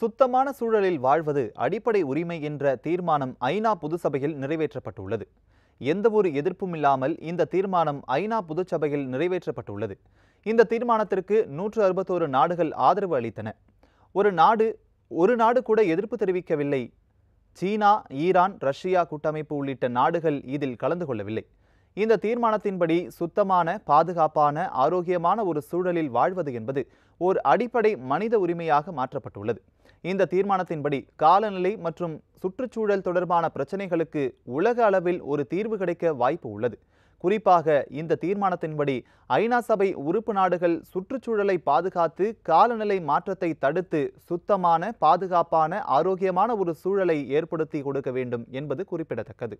சுத்தமான சூழலில் வாழ்வது அடிப்படை உரிமை என்ற தீர்மானம் ஐநா பொதுசபையில் நிறைவேற்றப்பட்டுள்ளது எந்தவொரு எதிர்ப்பும் இல்லாமல் இந்த தீர்மானம் ஐநா பொதுச்சபையில் நிறைவேற்றப்பட்டுள்ளது இந்த தீர்மானத்திற்கு நூற்று அறுபத்தோரு நாடுகள் ஆதரவு அளித்தன ஒரு நாடு ஒரு நாடு கூட எதிர்ப்பு தெரிவிக்கவில்லை சீனா ஈரான் ரஷ்யா கூட்டமைப்பு உள்ளிட்ட நாடுகள் இதில் கலந்து கொள்ளவில்லை இந்த தீர்மானத்தின்படி சுத்தமான பாதுகாப்பான ஆரோக்கியமான ஒரு சூழலில் வாழ்வது என்பது ஒரு அடிப்படை மனித உரிமையாக மாற்றப்பட்டுள்ளது இந்த தீர்மானத்தின்படி காலநிலை மற்றும் சுற்றுச்சூழல் தொடர்பான பிரச்சினைகளுக்கு உலக அளவில் ஒரு தீர்வு கிடைக்க வாய்ப்பு உள்ளது குறிப்பாக இந்த தீர்மானத்தின்படி ஐநா சபை உறுப்பு நாடுகள் சுற்றுச்சூழலை பாதுகாத்து காலநிலை மாற்றத்தை தடுத்து சுத்தமான பாதுகாப்பான ஆரோக்கியமான ஒரு சூழலை ஏற்படுத்தி கொடுக்க வேண்டும் என்பது குறிப்பிடத்தக்கது